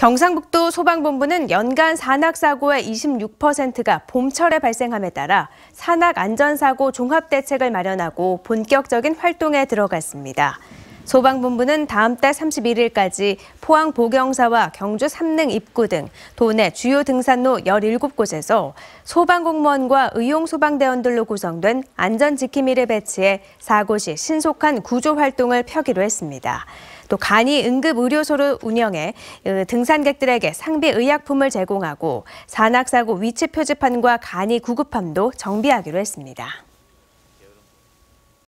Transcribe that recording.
경상북도 소방본부는 연간 산악사고의 26%가 봄철에 발생함에 따라 산악안전사고 종합대책을 마련하고 본격적인 활동에 들어갔습니다. 소방본부는 다음 달 31일까지 포항 보경사와 경주 삼릉 입구 등 도내 주요 등산로 17곳에서 소방공무원과 의용소방대원들로 구성된 안전지킴이를 배치해 사고 시 신속한 구조활동을 펴기로 했습니다. 또 간이 응급의료소를 운영해 등산객들에게 상비 의약품을 제공하고 산악사고 위치 표지판과 간이 구급함도 정비하기로 했습니다.